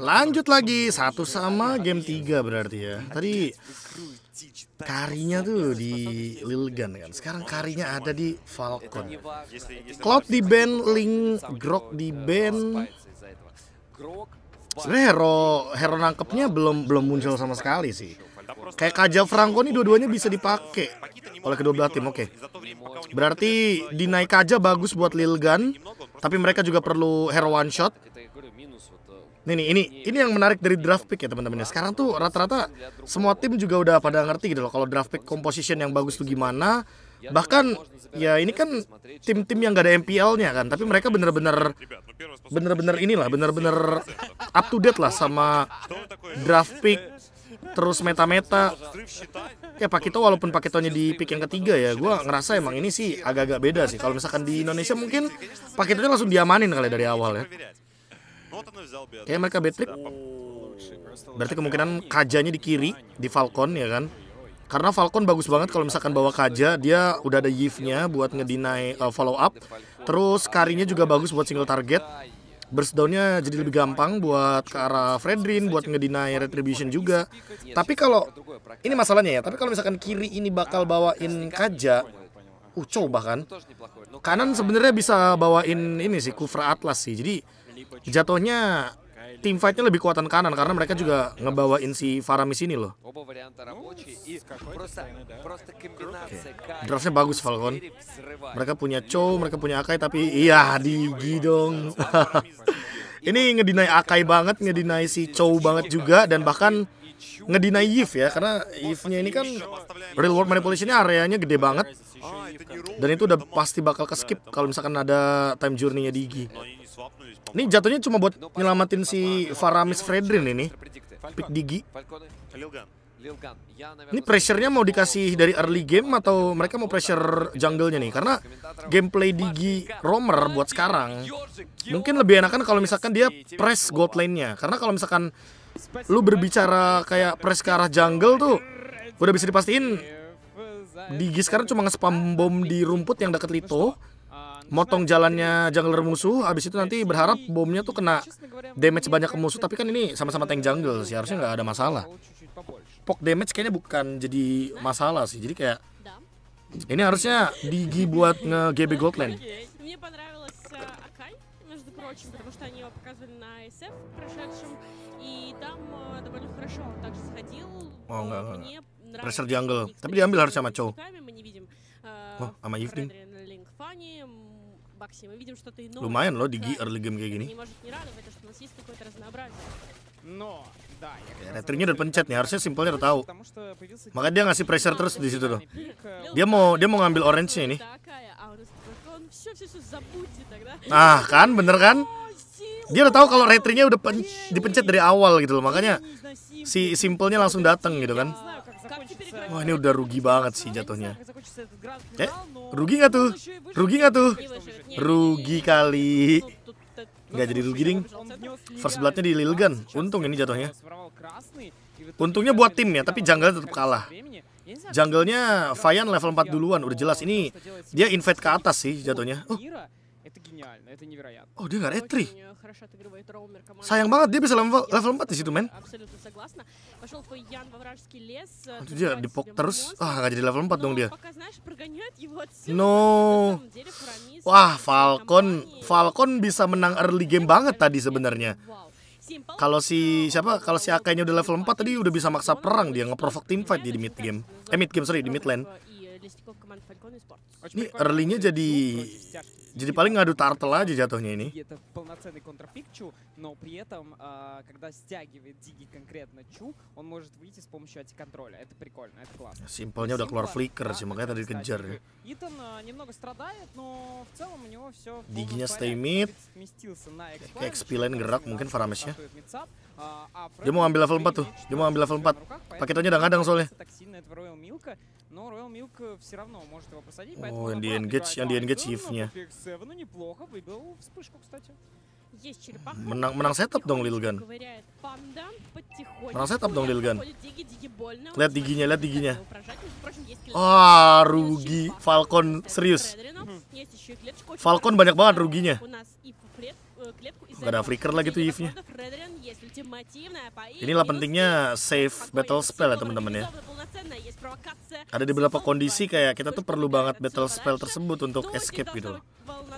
Lanjut lagi satu sama game tiga berarti ya. Tadi karinya tuh di Lilgan kan. Sekarang karinya ada di Falcon. Cloud di band, Link Grok di band. Sebenarnya hero hero nangkepnya belum belum muncul sama sekali sih. Kayak Kajal Franco ini dua-duanya bisa dipakai oleh kedua belah tim. Oke. Okay. Berarti dinaik aja bagus buat Lilgan, tapi mereka juga perlu hero one shot Nih nih ini ini yang menarik dari draft pick ya teman-teman ya. Sekarang tuh rata-rata semua tim juga udah pada ngerti gitu loh kalau draft pick composition yang bagus tuh gimana. Bahkan ya ini kan tim-tim yang gak ada MPL-nya kan, tapi mereka bener-bener bener-bener inilah, bener-bener up to date lah sama draft pick terus meta-meta kayak eh, Kito walaupun Pakitonya di pick yang ketiga ya gua ngerasa emang ini sih agak-agak beda sih kalau misalkan di Indonesia mungkin Pakitonya langsung diamanin kali ya dari awal ya Kayak mereka bad Berarti kemungkinan kajanya di kiri, di Falcon ya kan? Karena Falcon bagus banget kalau misalkan bawa kaja, dia udah ada yif nya buat ngedinai uh, eh, follow up. Terus karinya juga bagus buat single target. Burst down-nya jadi lebih gampang buat ke arah Fredrin, buat ngedinai Retribution juga. Tapi kalau, ini masalahnya ya, tapi kalau misalkan kiri ini bakal bawain kaja, Uco uh, bahkan. Kanan sebenarnya bisa bawain ini sih, Kufra Atlas sih. Jadi jatuhnya tim fightnya lebih kuatan kanan karena mereka juga ngebawain si Faramis ini loh. Okay. Draftnya bagus Falcon. Mereka punya Cho, mereka punya Akai tapi iya di dong. ini ngedinai Akai banget, ngedinai si Cho banget juga dan bahkan ngedinai Yif ya karena Yifnya nya ini kan real world manipulation-nya areanya gede banget dan itu udah pasti bakal ke skip kalau misalkan ada time journey-nya Digi. Ini jatuhnya cuma buat nyelamatin si Faramis Fredrin ini. Pick Digi. Ini pressure-nya mau dikasih dari early game atau mereka mau pressure jungle-nya nih? Karena gameplay Digi Romer buat sekarang mungkin lebih enakan kalau misalkan dia press gold lane-nya. Karena kalau misalkan lu berbicara kayak press ke arah jungle tuh udah bisa dipastiin Digi sekarang cuma nge-spam bom di rumput yang deket Lito motong jalannya jungler musuh habis itu nanti berharap bomnya tuh kena damage banyak ke musuh tapi kan ini sama-sama tank jungle sih harusnya nggak ada masalah pok damage kayaknya bukan jadi masalah sih jadi kayak ini harusnya digi buat nge GB Goldland Oh enggak, enggak. Pressure jungle. Tapi diambil harus sama Cho. Oh sama Evening. Бакси, мы видим что-то иное. Lumayan loh диги early game kayak gini. Ya, ini udah pencet nih, harusnya simpelnya udah tahu. Maka dia ngasih pressure terus di situ tuh э, Dia mau dia mau ngambil orange-nya nih. Nah, kan bener kan? Dia udah tahu kalau retrinya udah dipencet dari awal gitu loh, makanya si simpelnya langsung datang gitu kan. Wah, ini udah rugi banget sih jatuhnya. Eh, rugi nggak tuh? Rugi nggak tuh? Rugi kali. Gak jadi rugi ding. First bloodnya di Lil Gun Untung ini jatuhnya. Untungnya buat tim ya, tapi jungle tetap kalah. Junglenya Fayan level 4 duluan, udah jelas ini dia invade ke atas sih jatuhnya. Oh, oh dia nggak retri. Sayang banget dia bisa level, level 4 di situ, men. Itu dia dipok terus. Ah, gak jadi level 4 dong dia. No. Wah, Falcon Falcon bisa menang early game banget tadi sebenarnya. Kalau si siapa? Kalau si Akainya udah level 4 tadi udah bisa maksa perang dia ngeprovok team fight di mid game. Eh mid game sorry di mid lane. Ini э, early-nya jadi jadi paling ngadu tartel aja jatuhnya ini. Это udah keluar flicker sih, makanya tadi dikejar Diginya stay mid. kayak XP lane gerak mungkin Faramesnya. Dia mau ambil level 4 tuh. Dia mau ambil level 4. Paketannya udah kadang soalnya. Oh, yang di-engage, yang di-engage shift Севену неплохо выбил вспышку, кстати. Есть черепаха. Menang, menang сетап дong Лилган. Menang сетап дong Лилган. Лет дигиня, лет дигиня. А, руги. Фалкон, серьез. Фалкон, banyak banget ругиnya. Gak ada фрикер lagi tuh Eve-nya. Inilah pentingnya save battle spell ya teman-teman ya ada di beberapa kondisi kayak kita tuh perlu banget battle spell tersebut untuk escape gitu loh.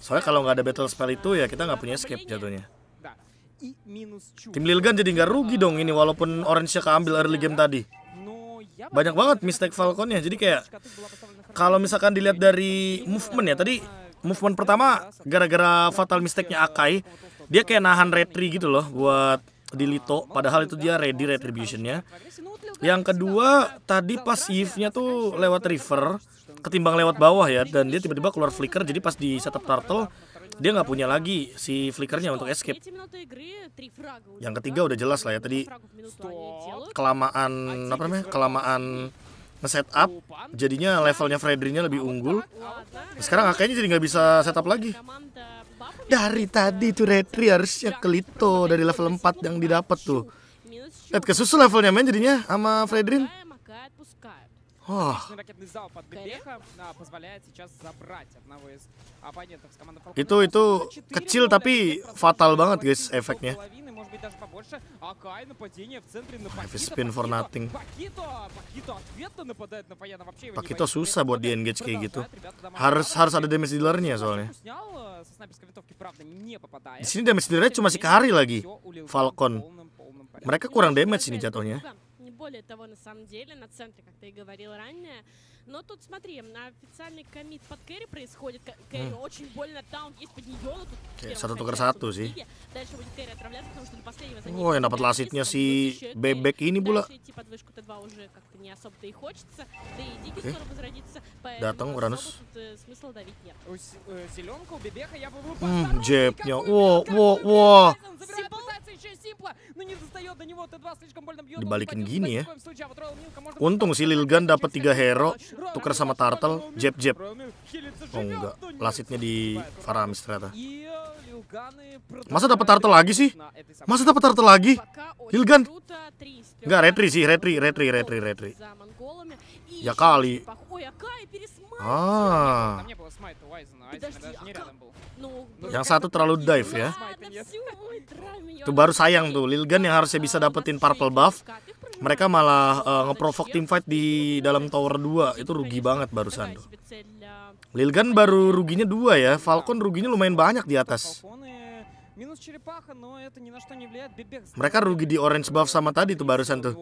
Soalnya kalau nggak ada battle spell itu ya kita nggak punya escape jatuhnya. Tim Lilgan jadi nggak rugi dong ini walaupun Orange-nya keambil early game tadi. Banyak banget mistake Falcon-nya. Jadi kayak kalau misalkan dilihat dari movement ya tadi movement pertama gara-gara fatal mistake-nya Akai, dia kayak nahan retri gitu loh buat di Lito, padahal itu dia ready retributionnya yang kedua tadi pas Yves-nya tuh lewat river, ketimbang lewat bawah ya, dan dia tiba-tiba keluar flicker, jadi pas di setup turtle dia nggak punya lagi si flickernya untuk escape. Yang ketiga udah jelas lah ya tadi kelamaan apa namanya kelamaan nge up jadinya levelnya Fredrinya lebih unggul sekarang kayaknya jadi nggak bisa setup lagi dari tadi tuh Redri harusnya kelito dari level 4 yang didapat tuh Lihat kesusul levelnya men jadinya sama Fredrin. Itu itu kecil tapi fatal banget guys efeknya. Heavy spin for nothing. Pakito susah buat di engage kayak gitu. Harus harus ada damage dealernya soalnya. Di sini damage dealernya cuma si Kari lagi. Falcon. Mereka kurang damage ini jatuhnya. более того, на самом деле, на центре, как ты и говорил ранее. Но тут, смотри, официальный комит под Кэрри происходит. Кэрри mm. очень больно таун, есть под нее, но тут... Satu kersatu sih. Ой, она подлазитnya si Bebek ini pula. Datang Uranus. Зеленка у Бебека я бы выпал. Джебня. О, о, о. Dibalikin gini ya. Untung si Lilgan dapat tiga hero, tuker sama Turtle, jeb-jeb. Oh enggak, lasitnya di Faramis ternyata. Masa dapat Turtle lagi sih? Masa dapat Turtle lagi? Lilgan? Enggak, retri sih, retri, retri, retri, retri. Ya kali. Ah. Yang satu terlalu dive ya. Iya. Oh, Itu baru sayang tuh. Lilgan yang harusnya bisa ah, dapetin purple buff, mereka malah eh, uh, ngeprovok team fight di dalam tower 2. Itu rugi banget barusan tuh. Lilgan baru ruginya dua ya. Falcon ruginya lumayan banyak di atas. Минус черепаха, но это ни на что не влияет. Бебек... Mereka rugi di orange buff sama tadi tuh barusan tuh.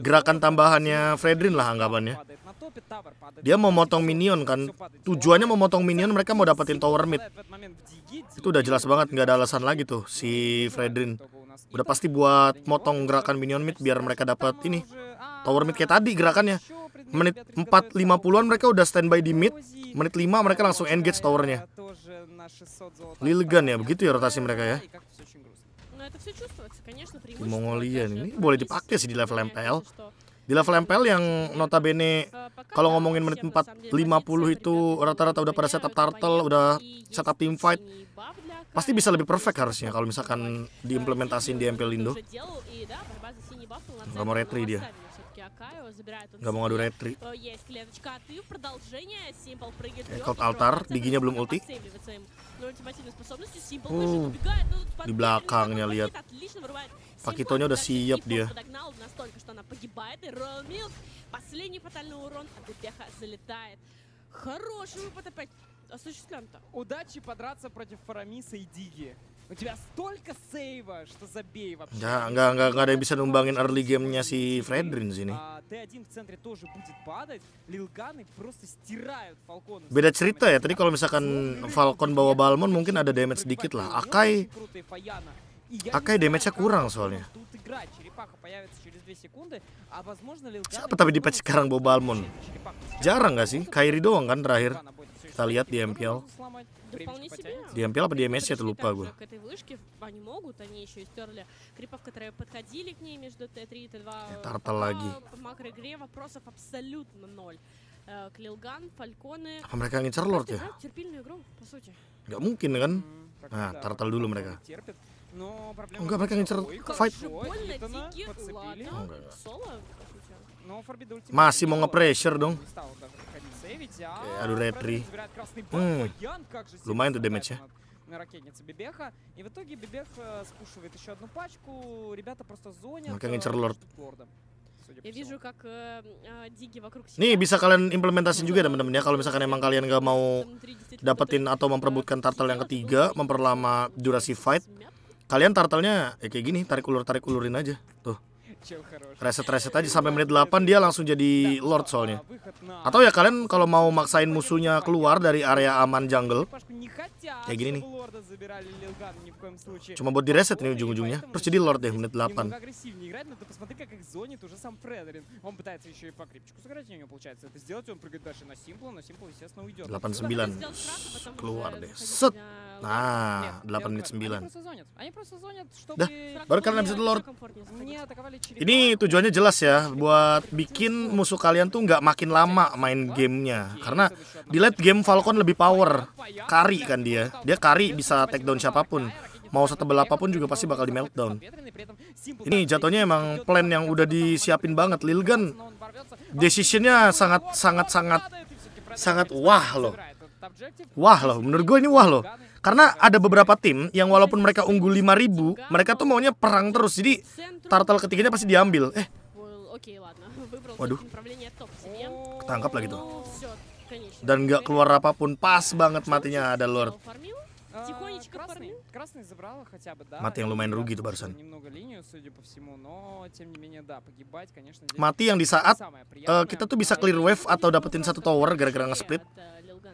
Gerakan tambahannya Fredrin lah anggapannya. Dia mau motong minion kan. Tujuannya mau motong minion mereka mau dapetin tower mid. Itu udah jelas banget nggak ada alasan lagi tuh si Fredrin. Udah pasti buat motong gerakan minion mid biar mereka dapat ini. Tower mid kayak tadi gerakannya menit 4.50an mereka udah standby di mid menit 5 mereka langsung engage towernya Lilgan ya begitu ya rotasi mereka ya di Mongolia ini boleh dipakai sih di level iya, MPL di level MPL yang notabene eh, kalau ngomongin menit 450 itu rata-rata udah pada setup iya, turtle, udah setup team fight pasti bisa lebih perfect harusnya kalau misalkan diimplementasiin di MPL Indo. Gak mau retri dia. Gak mau ngadu retri. Ekot altar, giginya belum ulti. Uh, di belakangnya lihat. Pakitonya udah siap dia. Хороший выпад Удачи подраться против Фарамиса и Диги. У тебя столько сейва, что забей вообще. Да, нggak, nggak, nggak ada yang bisa numbangin early nya si Fredrin sini. Т1 в центре тоже будет падать. Лилганы просто стирают Falcon. Бeda cerita ya. Tadi kalau misalkan Falcon bawa Balmon mungkin ada damage sedikit lah. Akai Akai damage-nya kurang soalnya. Siapa tapi di patch sekarang bawa Balmon? Jarang gak sih? Kairi doang kan terakhir kita lihat di MPL di MPL apa di MS я lupa gue это lagi. apa mereka ingin Lord ya? Gak mungkin kan? Nah, tartal dulu mereka. Oh, enggak mereka ngincar fight. Oh, enggak. Masih mau nge-pressure dong. Oke, aduh retri. Hmm. Lumayan tuh damage Makanya ngincer Lord. Э, э, Nih bisa kalian implementasi juga teman-teman ya kalau misalkan emang kalian gak mau dapetin atau memperebutkan turtle yang ketiga, memperlama durasi fight. Kalian turtle-nya ya kayak gini, tarik ulur tarik ulurin aja. Tuh. Reset-reset aja sampai menit 8 dia langsung jadi lord soalnya. Atau ya kalian kalau mau maksain musuhnya keluar dari area aman jungle. kayak gini nih. Cuma buat direset nih ujung-ujungnya. Terus jadi lord deh menit 8. Delapan sembilan keluar deh. Set. Nah, delapan menit sembilan. Dah, baru kalian bisa lord. Ini tujuannya jelas ya, buat bikin musuh kalian tuh nggak makin lama main gamenya. Karena di late game Falcon lebih power, kari kan dia. Dia kari bisa take down siapapun. Mau setebal apapun juga pasti bakal di meltdown. Ini jatuhnya emang plan yang udah disiapin banget. Lil Gun decisionnya sangat sangat sangat sangat wah loh. Wah loh, menurut gue ini wah loh. Karena ada beberapa tim yang walaupun mereka unggul 5000, mereka tuh maunya perang terus. Jadi turtle ketiganya pasti diambil. Eh. Waduh. Ketangkap lagi tuh. Dan nggak keluar apapun. Pas banget matinya ada Lord. Тихонечко красный, парни. красный забрала хотя бы, да. Mati yang lumayan rugi tuh barusan. Mati yang di saat uh, kita tuh bisa clear wave atau dapetin satu tower gara-gara nge-split.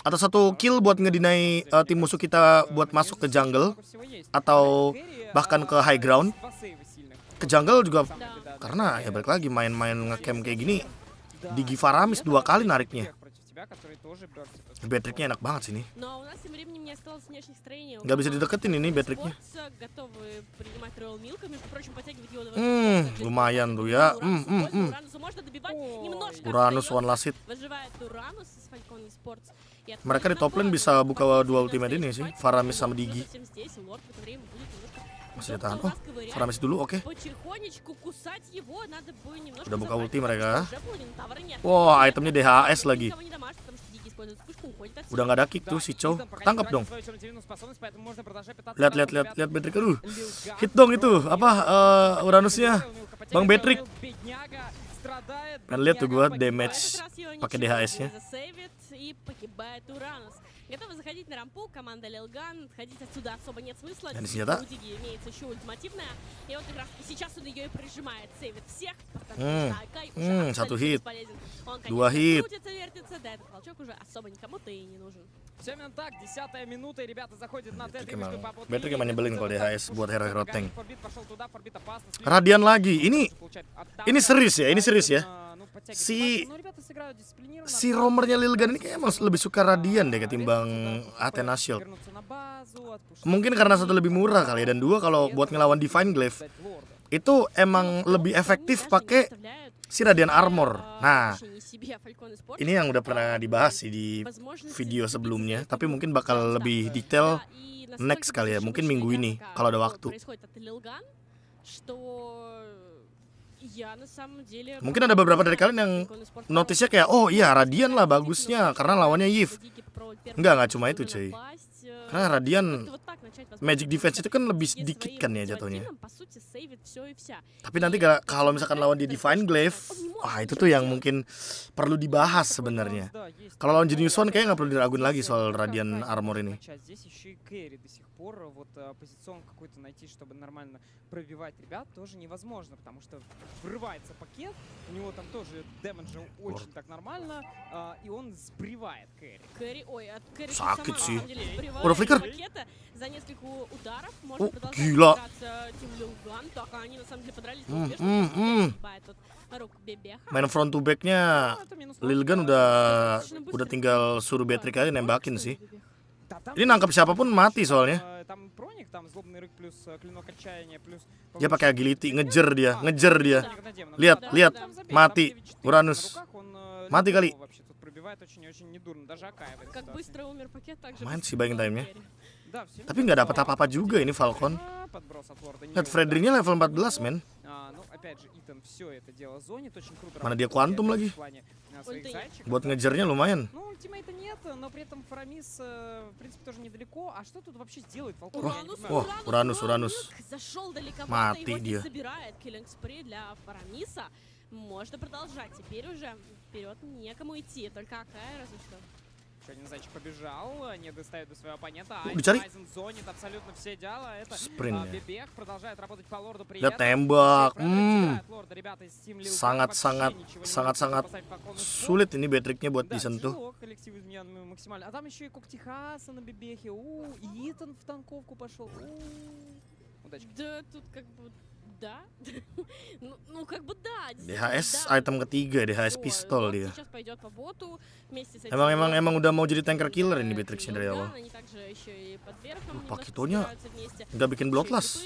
Atau satu kill buat ngedinai uh, tim musuh kita buat masuk ke jungle atau bahkan ke high ground. Ke jungle juga karena ya balik lagi main-main ngecamp kayak gini di Givaramis dua kali nariknya тебя, который тоже Берси. Бетрикни enak banget sini. Но у нас тем временем не осталось внешних строений. Gak bisa dideketin ini Бетрикни. готовы принимать Royal Milk, и, впрочем, подтягивать его Hmm, lumayan tuh ya. Hmm, hmm, hmm. Уранусу можно добивать немножко. Уранус One Last Hit. Выживает Уранус из Falcon Esports. Mereka di top lane bisa buka dua ultimate ini sih, Faramis sama Digi. Masih ditahan. Oh, Faramis dulu, oke. Okay. Udah buka ulti mereka. Wah Wow, itemnya DHS lagi. Udah nggak ada kick tuh si Chow. Tangkap dong. Lihat lihat lihat lihat betrik Aduh. Hit dong itu. Apa uh, Uranusnya? Bang betrik Kan lihat tuh gua damage pakai DHS-nya. Готовы заходить на рампу, команда Лилган, отходить отсюда особо нет смысла. У Диги имеется еще ультимативная, и вот как раз сейчас он ее и прижимает, сейвит всех, Ммм, Сату хит, два хит. крутится, вертится, да, этот волчок уже особо никому-то и не нужен. Все именно так, десятая минута, и ребята заходят на Т. Better gimana nyebelin kalau DHS buat hero-hero tank. Радиан лаги, ini ini serius ya, ini serius ya. Si si romernya Lilgan ini kayaknya emang lebih suka Radian deh ketimbang Bang Athena Shield. Mungkin karena satu lebih murah kali ya dan dua kalau buat ngelawan Divine Glaive itu emang lebih efektif pakai si Radiant Armor. Nah, ini yang udah pernah dibahas sih di video sebelumnya, tapi mungkin bakal lebih detail next kali ya, mungkin minggu ini kalau ada waktu. Ya, nah, mungkin ada beberapa dari kalian yang notisnya kayak, oh iya Radian lah bagusnya karena lawannya yif Enggak, enggak cuma itu cuy. Eh, karena Radian nah, Magic Defense itu kan lebih sedikit kan ya jatuhnya. Tapi nanti kalau misalkan lawan dia Divine Glaive, oh, wah itu tuh yang mungkin perlu dibahas sebenarnya. Kalau lawan Genius One kayaknya nggak perlu diragukan lagi soal Radian Armor ini. Пор, э, вот э, позицион какой-то найти, чтобы нормально пробивать ребят, тоже невозможно, потому что врывается пакет, у него там тоже демеджа очень так нормально, а, и он сбривает Кэрри. Кэрри, ой, от Кэрри сама, на самом деле, сбривает пакета за несколько ударов, можно продолжать э, Тим Лилган, так а они на самом деле подрались успешно, Main front to backnya Lilgan udah udah tinggal suruh Patrick aja nembakin sih. Ini nangkap siapapun mati soalnya. Dia pakai agility, ngejer dia, ngejer dia. Lihat, lihat, mati. Uranus. mati kali. Main sih bayangin time nya. Tapi nggak dapat apa-apa juga ini Falcon. Net Fredericknya level 14, men. Mana dia kuantum lagi? Buat ngejarnya lumayan. Oh, oh, Uranus, Uranus. Mati dia. Можно продолжать. Теперь уже вперед некому идти. Только Акая разве что. Еще один зайчик побежал, не достает до своего оппонента. Айзен зонит абсолютно все дела. Это а, Бебех продолжает работать по лорду при этом. Tembak. Hmm. Sangat-sangat sangat-sangat sulit ini Beatrix-nya buat да, disentuh. коллективу измен максимально. А там еще и Коктихаса на Бебехе. У, Итан в танковку пошел. У. Удачки. Да, тут как бы да. ну, ну, как бы да. DHS да. item ketiga, DHS pistol dia. Emang emang emang udah mau jadi tanker killer ini Beatrix dari awal. Paketonya udah bikin bloodlust.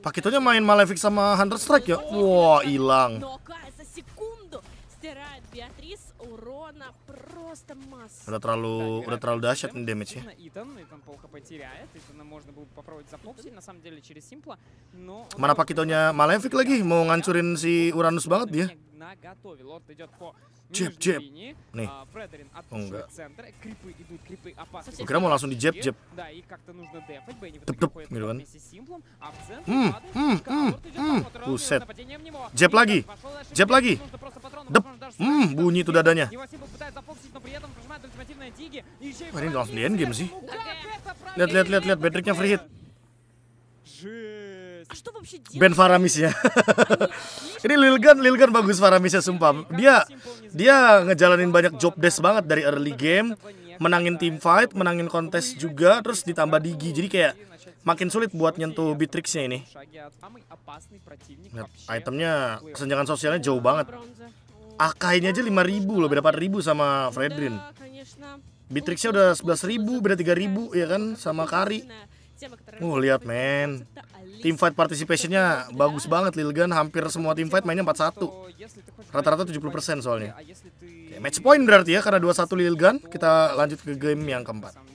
Paketonya main Malefic sama Hunter Strike ya. Wah, hilang. Но udah terlalu udah terlalu dahsyat demi si mana pakitonya Malefic lagi mau ngancurin si Uranus banget dia jeb jeb nih uh, oh enggak Oke, kira mau langsung di jeb iya. jeb nah, tep tep gitu kan hmm hmm hmm hmm buset jeb iya kan? lagi jeb lagi dep hmm bunyi tuh dadanya Wah, ini langsung di endgame sih lihat lihat lihat lihat bedricknya free hit Ah, ben что вообще Faramisnya. Ini Lil Gun, Lil Gun bagus Faramisnya sumpah. Dia dia ngejalanin banyak job desk banget dari early game, menangin team fight, menangin kontes juga, terus ditambah digi. Jadi kayak makin sulit buat nyentuh Bitrixnya ini. Lihat, itemnya kesenjangan iya, sosialnya jauh banget. Akainya aja lima ribu loh, berapa ribu sama Fredrin. Bitrixnya udah sebelas 11000, beda ribu ya kan sama Kari. Uh, lihat men. Team fight participation-nya iya, iya. bagus banget Lil Gun hampir semua team fight mainnya 4-1, Rata-rata 70% soalnya. Iya, Oke, match point berarti ya karena 2-1 Lil Gun. Kita lanjut ke game yang keempat.